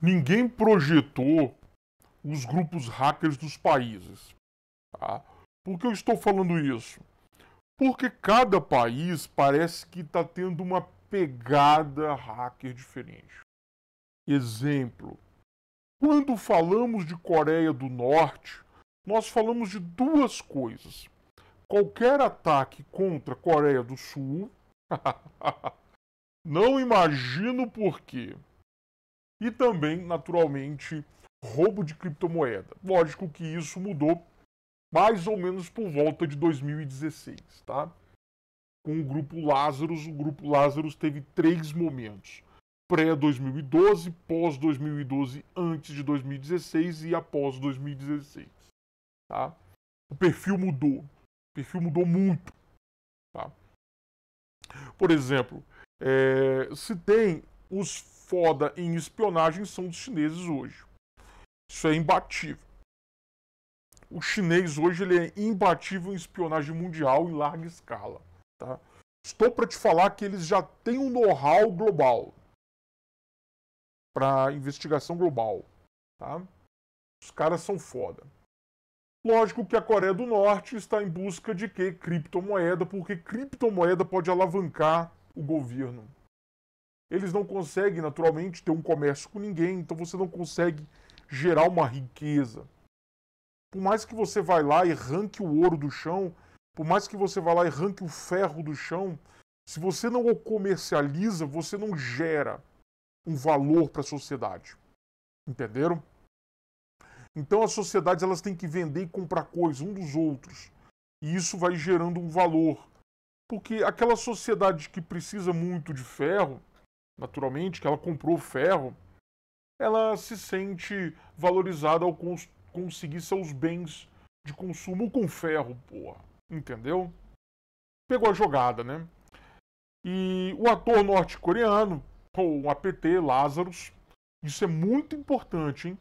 ninguém projetou os grupos hackers dos países. Tá? Por que eu estou falando isso? Porque cada país parece que está tendo uma pegada hacker diferente. Exemplo: quando falamos de Coreia do Norte, nós falamos de duas coisas. Qualquer ataque contra a Coreia do Sul. não imagino por quê e também, naturalmente, roubo de criptomoeda. Lógico que isso mudou mais ou menos por volta de 2016, tá? Com o grupo Lazarus, o grupo Lazarus teve três momentos: pré-2012, pós-2012, antes de 2016 e após 2016, tá? O perfil mudou. O perfil mudou muito, tá? Por exemplo, é, se tem os foda em espionagem são os chineses hoje. Isso é imbatível. O chinês hoje ele é imbatível em espionagem mundial em larga escala. Tá? Estou para te falar que eles já têm um know-how global para investigação global. Tá? Os caras são foda. Lógico que a Coreia do Norte está em busca de que criptomoeda, porque criptomoeda pode alavancar o governo eles não conseguem naturalmente ter um comércio com ninguém, então você não consegue gerar uma riqueza. Por mais que você vá lá e arranque o ouro do chão, por mais que você vá lá e arranque o ferro do chão, se você não o comercializa, você não gera um valor para a sociedade. Entenderam? Então as sociedades elas têm que vender e comprar coisas um dos outros. E isso vai gerando um valor. Porque aquela sociedade que precisa muito de ferro, naturalmente, que ela comprou ferro, ela se sente valorizada ao cons conseguir seus bens de consumo com ferro, porra. Entendeu? Pegou a jogada, né? E o ator norte-coreano, ou um APT, Lazarus, isso é muito importante, hein?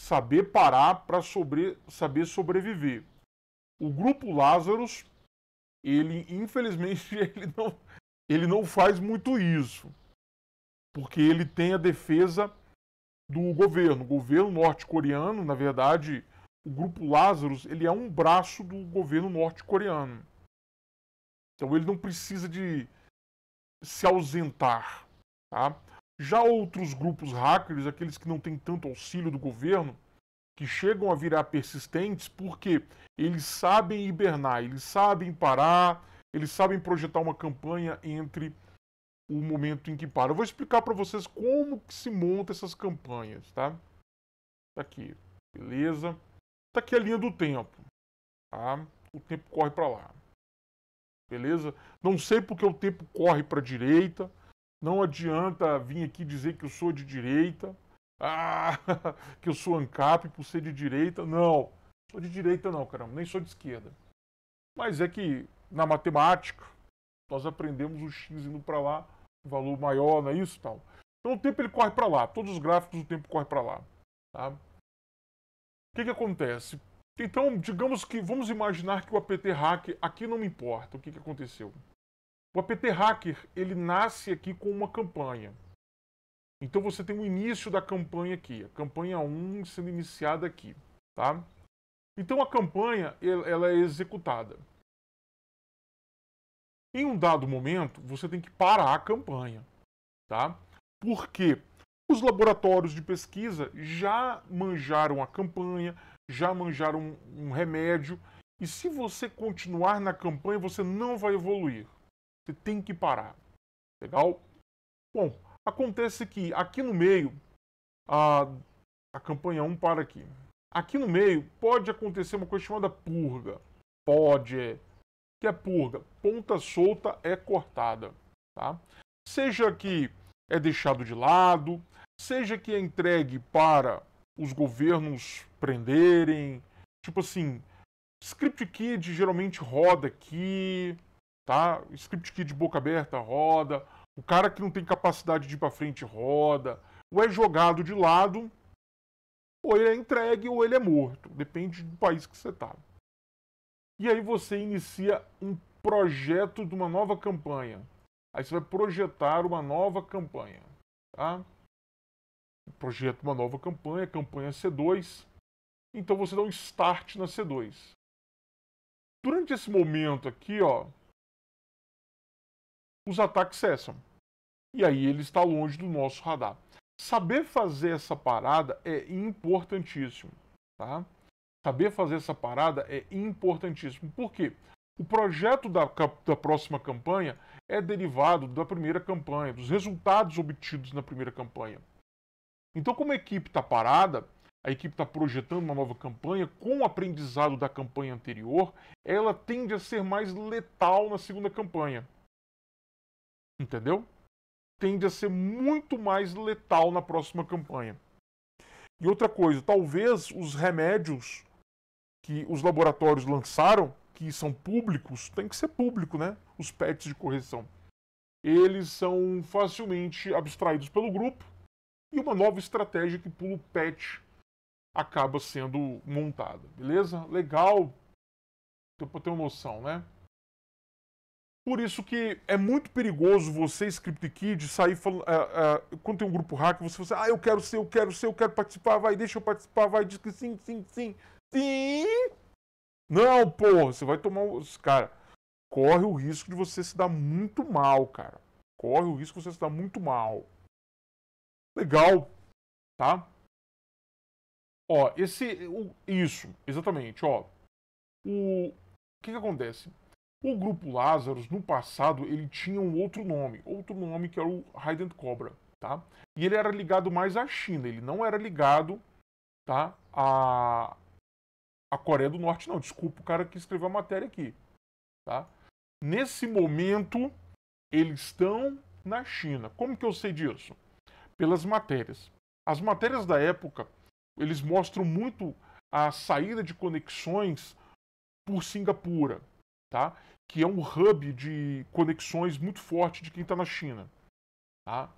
Saber parar para sobre... saber sobreviver. O grupo Lazarus, ele infelizmente ele não, ele não faz muito isso porque ele tem a defesa do governo, o governo norte-coreano, na verdade, o grupo Lazarus, ele é um braço do governo norte-coreano. Então ele não precisa de se ausentar, tá? Já outros grupos hackers, aqueles que não têm tanto auxílio do governo, que chegam a virar persistentes porque eles sabem hibernar, eles sabem parar, eles sabem projetar uma campanha entre o momento em que para. Eu vou explicar para vocês como que se monta essas campanhas, tá? Tá aqui, beleza? Tá aqui a linha do tempo, tá? O tempo corre para lá, beleza? Não sei porque o tempo corre para direita. Não adianta vir aqui dizer que eu sou de direita, ah, que eu sou ancap por ser de direita. Não, sou de direita não, caramba, nem sou de esquerda. Mas é que na matemática nós aprendemos o x indo para lá valor maior, não é isso tal. Então o tempo ele corre para lá, todos os gráficos o tempo corre para lá. Tá? O que, que acontece? Então, digamos que vamos imaginar que o apt hacker aqui não me importa o que, que aconteceu. O apt hacker ele nasce aqui com uma campanha. Então você tem o início da campanha aqui, a campanha 1 sendo iniciada aqui, tá? Então a campanha ela é executada. Em um dado momento, você tem que parar a campanha, tá? Porque os laboratórios de pesquisa já manjaram a campanha, já manjaram um, um remédio, e se você continuar na campanha, você não vai evoluir. Você tem que parar. Legal? Bom, acontece que aqui no meio, a, a campanha 1 para aqui. Aqui no meio pode acontecer uma coisa chamada purga. Pode, é que é purga. Ponta solta é cortada. Tá? Seja que é deixado de lado, seja que é entregue para os governos prenderem. Tipo assim, Script Kid geralmente roda aqui, tá? Script Kid boca aberta roda. O cara que não tem capacidade de ir para frente roda. Ou é jogado de lado, ou ele é entregue, ou ele é morto. Depende do país que você tá. E aí você inicia um projeto de uma nova campanha. Aí você vai projetar uma nova campanha. Tá? Projeto uma nova campanha, campanha C2. Então você dá um start na C2. Durante esse momento aqui, ó, os ataques cessam. E aí ele está longe do nosso radar. Saber fazer essa parada é importantíssimo, tá? Saber fazer essa parada é importantíssimo. Por quê? O projeto da, da próxima campanha é derivado da primeira campanha, dos resultados obtidos na primeira campanha. Então, como a equipe está parada, a equipe está projetando uma nova campanha com o aprendizado da campanha anterior, ela tende a ser mais letal na segunda campanha. Entendeu? Tende a ser muito mais letal na próxima campanha. E outra coisa, talvez os remédios que os laboratórios lançaram, que são públicos, tem que ser público, né? Os PETs de correção. Eles são facilmente abstraídos pelo grupo e uma nova estratégia que pula o PET acaba sendo montada, beleza? Legal, para ter uma noção, né? Por isso que é muito perigoso você, ScriptKid, Kid, sair falando. Uh, uh, quando tem um grupo hacker, você fala assim, ah, eu quero ser, eu quero ser, eu quero participar, vai, deixa eu participar, vai, diz que sim, sim, sim. Sim! Não, porra, você vai tomar os. Cara, corre o risco de você se dar muito mal, cara. Corre o risco de você se dar muito mal. Legal, tá? Ó, esse. O, isso, exatamente, ó. O, o que, que acontece? O grupo Lazarus, no passado, ele tinha um outro nome, outro nome que era o Raiden Cobra, tá? E ele era ligado mais à China, ele não era ligado, tá, a, a Coreia do Norte não, desculpa o cara que escreveu a matéria aqui. Tá? Nesse momento, eles estão na China. Como que eu sei disso? Pelas matérias. As matérias da época, eles mostram muito a saída de conexões por Singapura, tá? que é um hub de conexões muito forte de quem está na China. Tá?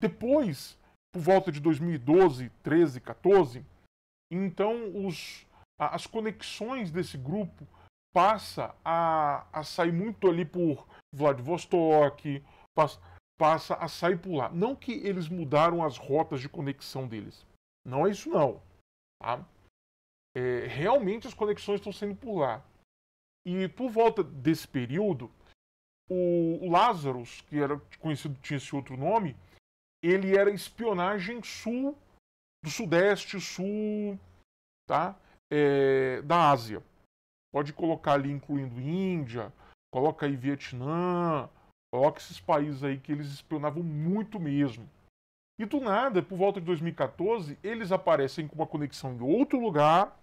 Depois, por volta de 2012, 13, 14, então os as conexões desse grupo passa a, a sair muito ali por Vladivostok, passa, passa a sair por lá. Não que eles mudaram as rotas de conexão deles. Não é isso não. Tá? É, realmente as conexões estão saindo por lá. E por volta desse período, o Lazarus, que era conhecido, tinha esse outro nome, ele era espionagem sul do sudeste, sul, tá? é, da Ásia. Pode colocar ali, incluindo Índia, coloca aí Vietnã, coloca esses países aí que eles espionavam muito mesmo. E do nada, por volta de 2014, eles aparecem com uma conexão em outro lugar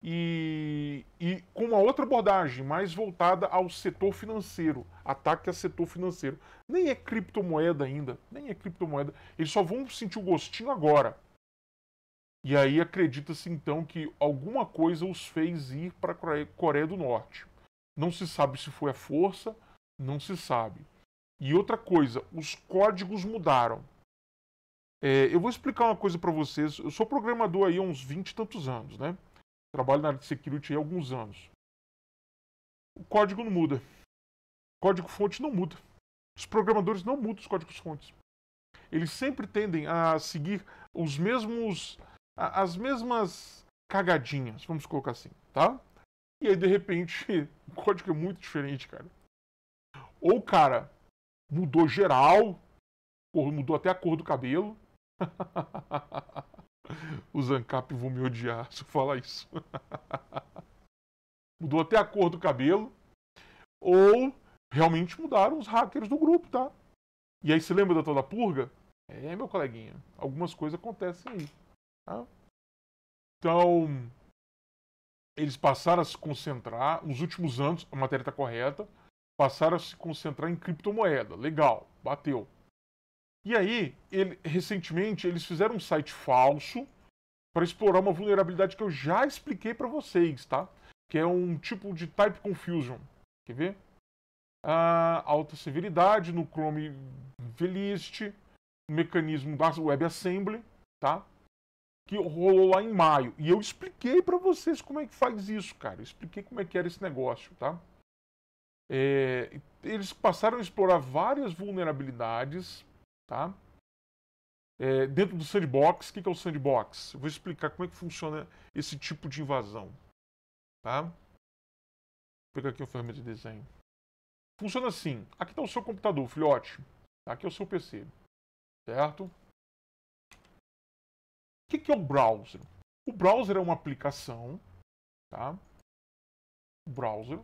e, e com uma outra abordagem, mais voltada ao setor financeiro, ataque a setor financeiro. Nem é criptomoeda ainda, nem é criptomoeda. Eles só vão sentir o gostinho agora. E aí acredita-se então que alguma coisa os fez ir para a Coreia do Norte. Não se sabe se foi a força, não se sabe. E outra coisa, os códigos mudaram. É, eu vou explicar uma coisa para vocês. Eu sou programador aí há uns 20 e tantos anos, né? Trabalho na área de security há alguns anos. O código não muda. O código fonte não muda. Os programadores não mudam os códigos fontes. Eles sempre tendem a seguir os mesmos as mesmas cagadinhas, vamos colocar assim, tá? E aí, de repente, o código é muito diferente, cara. Ou o cara mudou geral, mudou até a cor do cabelo. Os ANCAP vão me odiar se eu falar isso. mudou até a cor do cabelo. Ou realmente mudaram os hackers do grupo, tá? E aí, se lembra da toda purga? É, meu coleguinha, algumas coisas acontecem aí. Tá? Então, eles passaram a se concentrar, nos últimos anos, a matéria está correta, passaram a se concentrar em criptomoeda. Legal, bateu. E aí, ele, recentemente, eles fizeram um site falso para explorar uma vulnerabilidade que eu já expliquei para vocês, tá? Que é um tipo de type confusion. Quer ver? Ah, alta severidade no Chrome VList, mecanismo da WebAssembly, tá? que rolou lá em maio. E eu expliquei para vocês como é que faz isso, cara. Eu expliquei como é que era esse negócio, tá? É, eles passaram a explorar várias vulnerabilidades, tá? É, dentro do sandbox, o que, que é o sandbox? Eu vou explicar como é que funciona esse tipo de invasão, tá? Vou pegar aqui a ferramenta de desenho. Funciona assim. Aqui está o seu computador, filhote. Aqui é o seu PC, certo? O que, que é o browser? O browser é uma aplicação, tá? O browser.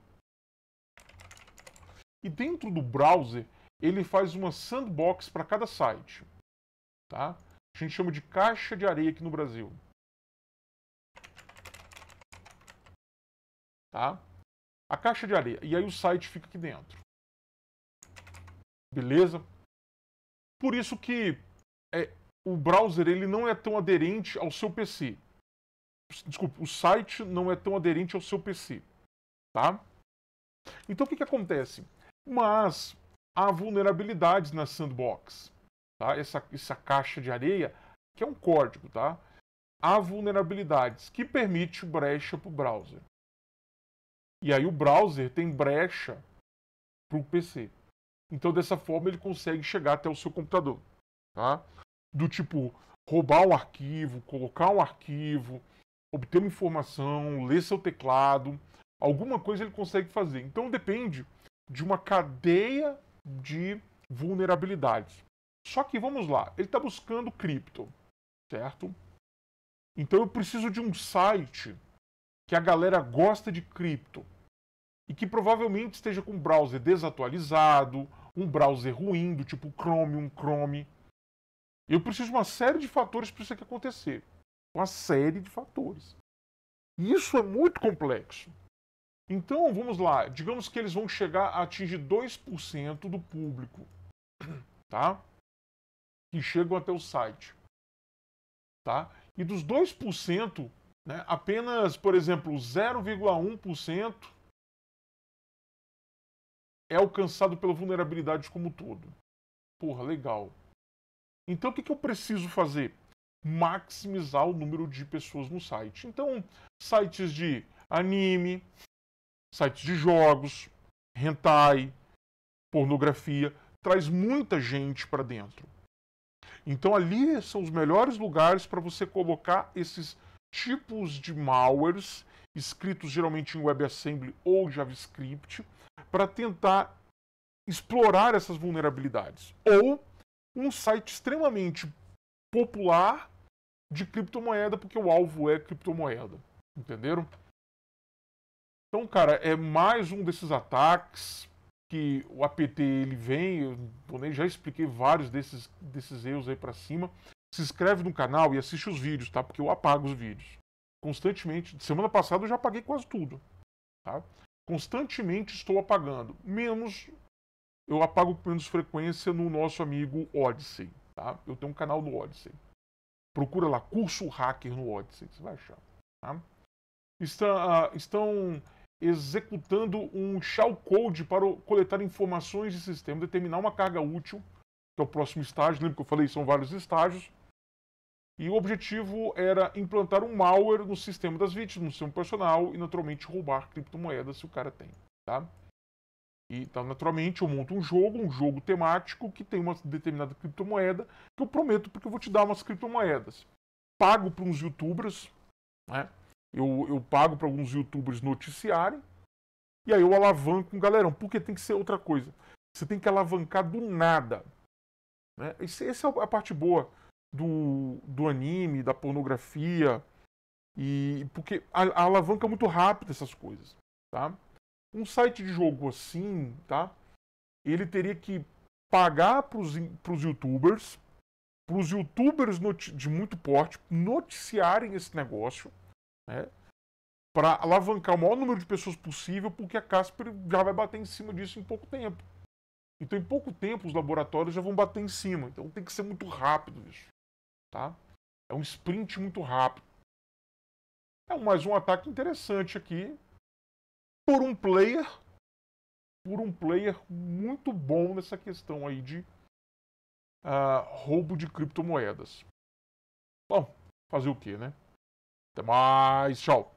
E dentro do browser, ele faz uma sandbox para cada site, tá? A gente chama de caixa de areia aqui no Brasil. Tá? A caixa de areia. E aí o site fica aqui dentro. Beleza? Por isso que é, o browser ele não é tão aderente ao seu PC. Desculpa, o site não é tão aderente ao seu PC, tá? Então o que, que acontece? Mas há vulnerabilidades na sandbox, tá? Essa, essa caixa de areia, que é um código, tá? Há vulnerabilidades que permite brecha para o browser. E aí o browser tem brecha para o PC. Então dessa forma ele consegue chegar até o seu computador, tá? do tipo roubar um arquivo, colocar um arquivo, obter uma informação, ler seu teclado, alguma coisa ele consegue fazer. Então depende de uma cadeia de vulnerabilidades. Só que vamos lá, ele está buscando cripto, certo? Então eu preciso de um site que a galera gosta de cripto e que provavelmente esteja com um browser desatualizado, um browser ruim do tipo Chrome, um Chrome, eu preciso de uma série de fatores para isso aqui acontecer. Uma série de fatores. E isso é muito complexo. Então, vamos lá. Digamos que eles vão chegar a atingir 2% do público, tá? Que chegam até o site. Tá? E dos 2%, né, apenas, por exemplo, 0,1% é alcançado pela vulnerabilidade como um todo. Porra, legal. Então, o que, que eu preciso fazer? Maximizar o número de pessoas no site. Então, sites de anime, sites de jogos, hentai, pornografia, traz muita gente para dentro. Então ali são os melhores lugares para você colocar esses tipos de malwares escritos geralmente em WebAssembly ou JavaScript para tentar explorar essas vulnerabilidades ou um site extremamente popular de criptomoeda, porque o alvo é criptomoeda. Entenderam? Então, cara, é mais um desses ataques que o APT ele vem, eu já expliquei vários desses, desses erros aí para cima. Se inscreve no canal e assiste os vídeos, tá? Porque eu apago os vídeos. Constantemente, semana passada eu já apaguei quase tudo, tá? Constantemente estou apagando, menos eu apago menos frequência no nosso amigo Odyssey. Tá? Eu tenho um canal no Odyssey. Procura lá, curso hacker no Odyssey, você vai achar. Tá? Está, uh, estão executando um shellcode para coletar informações de sistema, determinar uma carga útil, que é o próximo estágio. Lembra que eu falei, são vários estágios. E o objetivo era implantar um malware no sistema das vítimas, no sistema personal, e naturalmente roubar criptomoedas se o cara tem. Tá? Então, naturalmente, eu monto um jogo, um jogo temático que tem uma determinada criptomoeda, que eu prometo porque eu vou te dar umas criptomoedas. Pago para uns youtubers, né? Eu, eu pago para alguns youtubers noticiarem, e aí eu alavanco um galerão. Porque tem que ser outra coisa. Você tem que alavancar do nada. Né? Esse, essa é a parte boa do, do anime, da pornografia. E porque a, a alavanca é muito rápido essas coisas, tá? Um site de jogo assim, tá? Ele teria que pagar para os youtubers, para os youtubers de muito porte noticiarem esse negócio, né? Para alavancar o maior número de pessoas possível, porque a Casper já vai bater em cima disso em pouco tempo. Então, em pouco tempo, os laboratórios já vão bater em cima. Então, tem que ser muito rápido isso, tá? É um sprint muito rápido. É mais um ataque interessante aqui, por um player por um player muito bom nessa questão aí de uh, roubo de criptomoedas. Bom, fazer o que, né? Até mais, tchau!